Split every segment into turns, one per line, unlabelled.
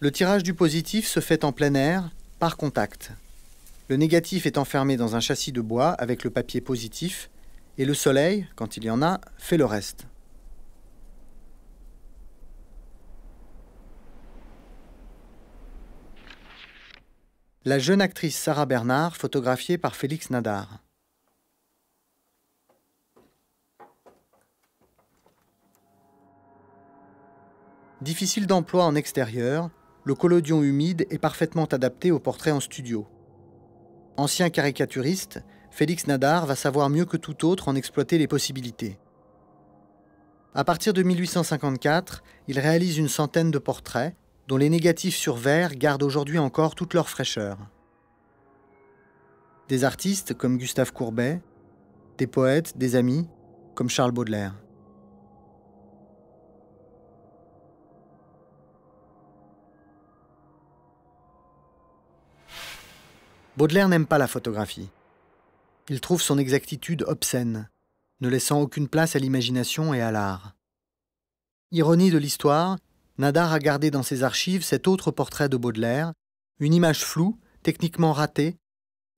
Le tirage du positif se fait en plein air, par contact. Le négatif est enfermé dans un châssis de bois avec le papier positif, et le soleil, quand il y en a, fait le reste. La jeune actrice Sarah Bernard, photographiée par Félix Nadar. Difficile d'emploi en extérieur, le collodion humide est parfaitement adapté aux portraits en studio. Ancien caricaturiste, Félix Nadar va savoir mieux que tout autre en exploiter les possibilités. À partir de 1854, il réalise une centaine de portraits, dont les négatifs sur verre gardent aujourd'hui encore toute leur fraîcheur. Des artistes comme Gustave Courbet, des poètes, des amis comme Charles Baudelaire. Baudelaire n'aime pas la photographie. Il trouve son exactitude obscène, ne laissant aucune place à l'imagination et à l'art. Ironie de l'histoire, Nadar a gardé dans ses archives cet autre portrait de Baudelaire, une image floue, techniquement ratée,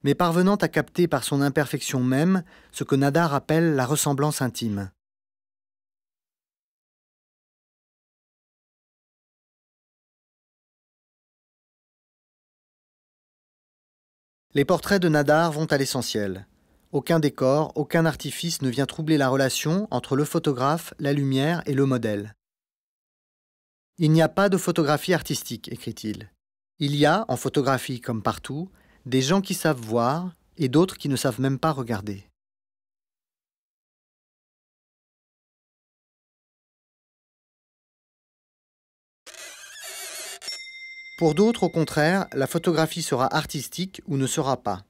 mais parvenant à capter par son imperfection même ce que Nadar appelle la ressemblance intime. Les portraits de Nadar vont à l'essentiel. Aucun décor, aucun artifice ne vient troubler la relation entre le photographe, la lumière et le modèle. Il n'y a pas de photographie artistique, écrit-il. Il y a, en photographie comme partout, des gens qui savent voir et d'autres qui ne savent même pas regarder. Pour d'autres, au contraire, la photographie sera artistique ou ne sera pas.